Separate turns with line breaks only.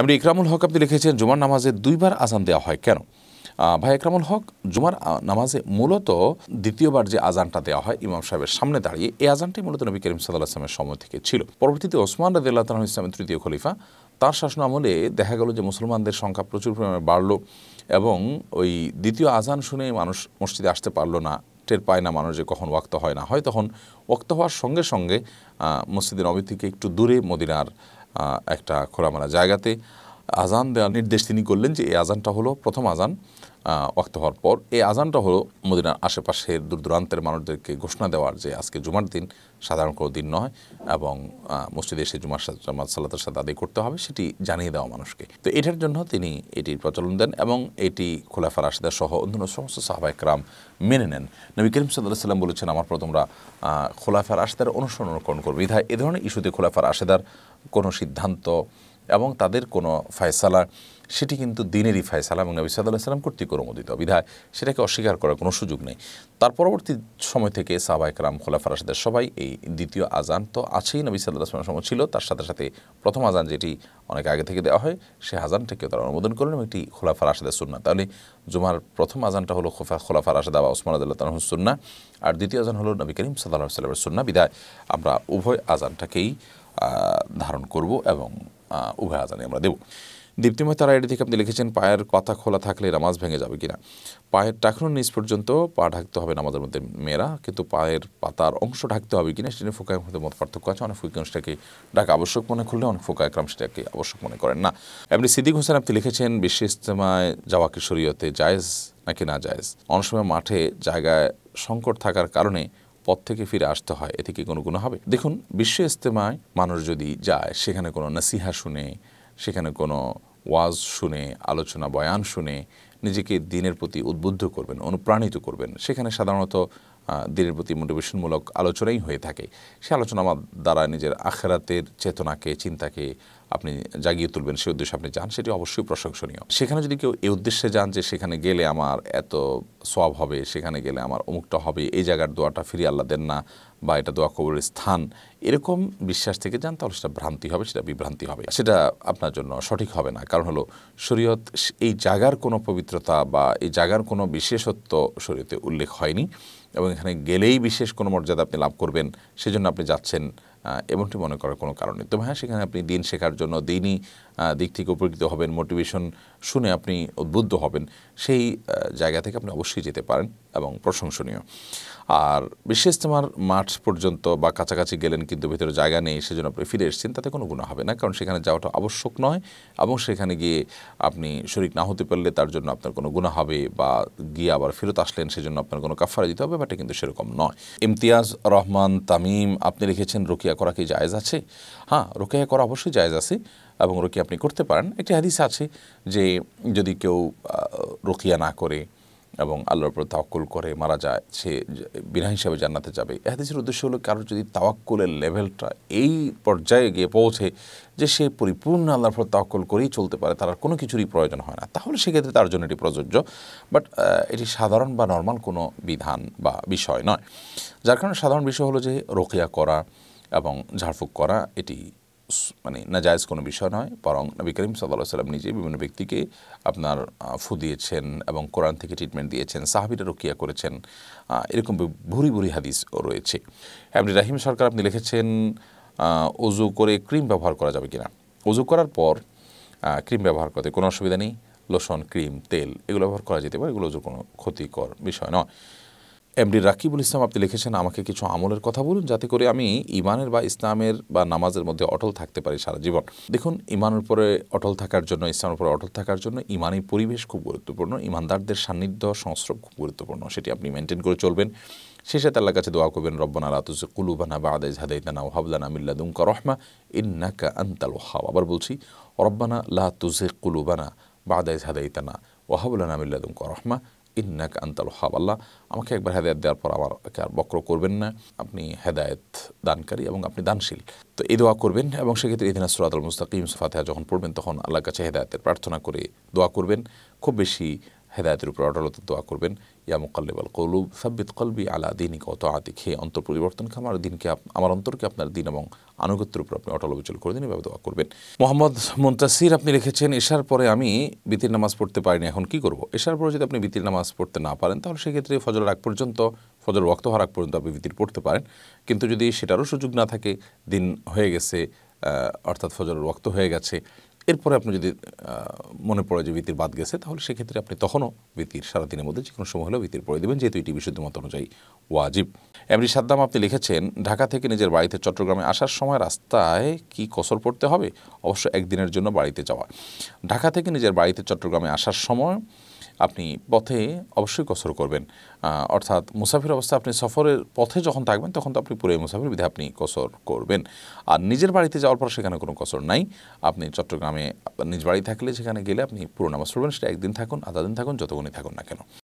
এমনি ইকরামুল হক আপনি লিখেছেন জুমার নামাজে দুইবার আজান দেওয়া হয় কেন ভাই একরামুল হক জুমার নামাজে মূলত দ্বিতীয়বার যে আজানটা দেওয়া হয় ইমাম সাহেবের সামনে দাঁড়িয়ে এই আজানটি মূলত নবী করিম সাল্লাহ ইসলামের সময় থেকে ছিল পরবর্তীতে ওসমান রাজিল্লাহ তালাম ইসলামের তৃতীয় খলিফা তার শাসন আমলে দেখা গেল যে মুসলমানদের সংখ্যা প্রচুর পরিমাণে বাড়ল এবং ওই দ্বিতীয় আজান শুনে মানুষ মসজিদে আসতে পারলো না টের পায় না মানুষ যে কখন ওয়াক্ত হয় না হয় তখন ওক্ত হওয়ার সঙ্গে সঙ্গে মসজিদের নবী থেকে একটু দূরে মদিনার একটা খোলামেলা জায়গাতে আজান দেওয়ার নির্দেশ তিনি করলেন যে এই আজানটা হলো প্রথম আজান ওয়াক্ত হওয়ার পর এই আজানটা হলো মদিনার আশেপাশের দূর দূরান্তের মানুষদেরকে ঘোষণা দেওয়ার যে আজকে জুমার দিন সাধারণ কোনো দিন নয় এবং মসজিদে এসে জুমার জামাত সাল্লাতের সাথে আদায় করতে হবে সেটি জানিয়ে দেওয়া মানুষকে তো এটার জন্য তিনি এটির প্রচলন দেন এবং এটি খোলাফা আশেদার সহ অন্যান্য সমস্ত সাহাবা একরাম মেনে নেন নবী করিম সাল্লাহ সাল্লাম বলেছেন আমার পর তোমরা খোলাফা রাশেদার অনুসরণ করবে বিধায় এ ধরনের ইস্যুতে খোলাফা রাশেদার কোনো সিদ্ধান্ত এবং তাদের কোনো ফয়সালা সেটি কিন্তু দিনেরই ফয়সালা এবং নবী সাদা সাল্লাম কর্তৃক অনুমোদিত বিধায় সেটাকে অস্বীকার করার কোনো সুযোগ নেই তার পরবর্তী সময় থেকে সাহবা একরাম খোলা ফারাসাদের সবাই এই দ্বিতীয় আজান তো আছেই নবী সাল্লাহ সাল্লাম সময় ছিল তার সাথে সাথে প্রথম আজান যেটি অনেক আগে থেকে দেওয়া হয় সে আজানটাকেও তারা অনুমোদন করলেন এটি খোলা ফারাসাদের সুন্না তাহলে জুমার প্রথম আজানটা হলো খোফা খোলা ফারাসাদা বা ওসমান আদাল্লাহ তালহ সুন্না আর দ্বিতীয় আজান হলো নবী করিম সাল্লাহ সাল্লামের সুন্না বিধায় আমরা উভয় আজানটাকেই ধারণ করব এবং উভয় আজানে আমরা দেব দীপ্তিময় তারা এটি থেকে আপনি লিখেছেন পায়ের কথা খোলা থাকলে নামাজ ভেঙে যাবে কিনা পায়ের টাকনোর নিচ পর্যন্ত পা ঢাকতে হবে নামাজের মধ্যে মেয়েরা কিন্তু পায়ের পাতার অংশ ঢাকতে হবে কিনা সেটি ফোকায় মধ্যে মত পার্থক্য আছে অনেক ফোকায় সেটাকে ডাক আবশ্যক মনে করলে অনেক ফোকায় ক্রাম সেটাকে আবশ্যক মনে করেন না আপনি সিদ্দিক হোসেন আপনি লিখেছেন বিশ্ব ইস্তেমায় যাওয়া কিশোরীয়তে জায়েজ নাকি না জায়েজ অনেক সময় মাঠে জায়গায় সংকট থাকার কারণে পথ থেকে ফিরে আসতে হয় এ থেকে কোনো গুণ হবে দেখুন বিশ্ব ইজতেমায় মানুষ যদি যায় সেখানে কোনো নসিহা শুনে সেখানে কোনো ওয়াজ শুনে আলোচনা বয়ান শুনে নিজেকে দিনের প্রতি উদ্বুদ্ধ করবেন অনুপ্রাণিত করবেন সেখানে সাধারণত দিনের প্রতি মোটিভেশনমূলক আলোচনাই হয়ে থাকে সে আলোচনা আমার দ্বারা নিজের আখেরাতের চেতনাকে চিন্তাকে আপনি জাগিয়ে তুলবেন সেই উদ্দেশ্যে আপনি যান সেটি অবশ্যই প্রশংসনীয় সেখানে যদি কেউ এই উদ্দেশ্যে যান যে সেখানে গেলে আমার এত সব হবে সেখানে গেলে আমার অমুকটা হবে এই জায়গার দোয়াটা ফিরিয়ে আল্লাহ দেন না বা এটা দোয়া কবরের স্থান এরকম বিশ্বাস থেকে যান তাহলে সেটা ভ্রান্তি হবে সেটা বিভ্রান্তি হবে সেটা আপনার জন্য সঠিক হবে না কারণ হলো শরীয়ত এই জায়গার কোনো পবিত্রতা বা এই জায়গার কোনো বিশেষত্ব শরীয়তে উল্লেখ হয়নি এবং এখানে গেলেই বিশেষ কোনো মর্যাদা আপনি লাভ করবেন সেজন্য আপনি যাচ্ছেন এমনটি মনে করার কোনো কারণ নেই তবে হ্যাঁ সেখানে আপনি দিন শেখার জন্য দিনই দিক থেকে উপকৃত হবেন মোটিভেশন শুনে আপনি উদ্বুদ্ধ হবেন সেই জায়গা থেকে আপনি অবশ্যই যেতে পারেন এবং প্রশংসনীয় আর বিশেষ তোমার মাঠ পর্যন্ত বা কাছাকাছি গেলেন কিন্তু ভিতরে জায়গা নেই সেজন্য আপনি ফিরে এসেছেন তাতে কোনো গুণ হবে না কারণ সেখানে যাওয়াটা আবশ্যক নয় এবং সেখানে গিয়ে আপনি শরিক না হতে পারলে তার জন্য আপনার কোনো গুণা হবে বা গিয়ে আবার ফেরত আসলেন সেজন্য আপনার কোনো কাফারা দিতে হবে বাট কিন্তু সেরকম নয় ইমতিয়াজ রহমান তামিম আপনি লিখেছেন রোকিয়া করা কি জায়েজ আছে হ্যাঁ রোকিয়া করা অবশ্যই জায়েজ আছে এবং রুকিয়া আপনি করতে পারেন একটি হাদিস আছে যে যদি কেউ রুকিয়া না করে এবং আল্লাহর উপর তাওয়াক্কুল করে মারা যায় সে বিনা হিসাবে জান্নাতে যাবে এ হাদিসের উদ্দেশ্য হলো কারোর যদি তাওয়াক্কুলের লেভেলটা এই পর্যায়ে গিয়ে পৌঁছে যে সে পরিপূর্ণ আল্লাহর উপর তাওয়াক্কুল করেই চলতে পারে তার কোনো কিছুরই প্রয়োজন হয় না তাহলে সেক্ষেত্রে তার জন্য এটি প্রযোজ্য বাট এটি সাধারণ বা নর্মাল কোনো বিধান বা বিষয় নয় যার কারণে সাধারণ বিষয় হলো যে রোকিয়া করা এবং ঝাড়ফুঁক করা এটি মানে নাজায়জ কোনো বিষয় নয় বরং নবী করিম সাল্লাহ সাল্লাম নিজে বিভিন্ন ব্যক্তিকে আপনার ফু দিয়েছেন এবং কোরআন থেকে ট্রিটমেন্ট দিয়েছেন সাহাবিরা রক্ষিয়া করেছেন এরকম ভুরি ভুরি হাদিস রয়েছে আপনি রাহিম সরকার আপনি লিখেছেন ওজু করে ক্রিম ব্যবহার করা যাবে কিনা অজু করার পর ক্রিম ব্যবহার করতে কোনো অসুবিধা নেই লোশন ক্রিম তেল এগুলো ব্যবহার করা যেতে পারে এগুলো অজুর কোনো ক্ষতিকর বিষয় নয় এমডি রাকিবুল ইসলাম আপনি লিখেছেন আমাকে কিছু আমলের কথা বলুন যাতে করে আমি ইমানের বা ইসলামের বা নামাজের মধ্যে অটল থাকতে পারি সারা জীবন দেখুন ইমানের উপরে অটল থাকার জন্য ইসলামের উপরে অটল থাকার জন্য ইমানি পরিবেশ খুব গুরুত্বপূর্ণ ইমানদারদের সান্নিধ্য সংস্রব খুব গুরুত্বপূর্ণ সেটি আপনি মেনটেন করে চলবেন শেষে আল্লাহ কাছে দোয়া করবেন রব্বানা রাতুজ কুলুবানা বা আদেজ হাদাইতানা ওহাবলানা মিল্লাদুমকা রহমা ইন্নাকা আন্তাল ওহাব আবার বলছি রব্বানা লা তুজে কুলুবানা বা আদেজ হাদাইতানা ওহাবলানা মিল্লাদুমকা রহমা ইন্নাক আন্তাল হাব আল্লাহ আমাকে একবার হেদায়ত দেওয়ার পর আবার আর বক্র করবেন না আপনি হেদায়ত দানকারী এবং আপনি দানশীল তো এই দোয়া করবেন এবং সেক্ষেত্রে ইদিনা সুরাতুল মুস্তাকিম ফাতেহা যখন পড়বেন তখন আল্লাহর কাছে হেদায়তের প্রার্থনা করে দোয়া করবেন খুব বেশি হেদায়তের উপর অটলতা দোয়া করবেন ইয়া মোকাল্লেবাল কৌলু সাব্বিত কলবি আলা দিনিক অত আদি খে অন্তর পরিবর্তন আমার দিনকে আমার অন্তরকে আপনার দিন এবং আনুগত্যের উপর আপনি অটল অবিচল করে দিন এভাবে দোয়া করবেন মোহাম্মদ মুন্তাসির আপনি লিখেছেন এশার পরে আমি বিতির নামাজ পড়তে পারিনি এখন কি করব এশার পরে যদি আপনি বিতির নামাজ পড়তে না পারেন তাহলে সেক্ষেত্রে ফজল আগ পর্যন্ত ফজল রক্ত হওয়ার পর্যন্ত আপনি বিতির পড়তে পারেন কিন্তু যদি সেটারও সুযোগ না থাকে দিন হয়ে গেছে অর্থাৎ ফজল রক্ত হয়ে গেছে এরপরে আপনি যদি মনে পড়ে যে বিতির বাদ গেছে তাহলে সেক্ষেত্রে আপনি তখনও বিতির সারাদিনের মধ্যে যে কোনো সময় হলেও বিতির পড়ে দেবেন যেহেতু এটি বিশুদ্ধ মত অনুযায়ী ওয়াজিব এমনি সাদ্দাম আপনি লিখেছেন ঢাকা থেকে নিজের বাড়িতে চট্টগ্রামে আসার সময় রাস্তায় কি কসর পড়তে হবে অবশ্য একদিনের জন্য বাড়িতে যাওয়া ঢাকা থেকে নিজের বাড়িতে চট্টগ্রামে আসার সময় আপনি পথে অবশ্যই কসর করবেন অর্থাৎ মুসাফির অবস্থা আপনি সফরের পথে যখন থাকবেন তখন তো আপনি পুরো মুসাফির বিধে আপনি কসর করবেন আর নিজের বাড়িতে যাওয়ার পর সেখানে কোনো কসর নাই আপনি চট্টগ্রামে নিজ বাড়ি থাকলে সেখানে গেলে আপনি পুরো নামাজ পড়বেন সেটা একদিন থাকুন আধা দিন থাকুন যতগুণই থাকুন না কেন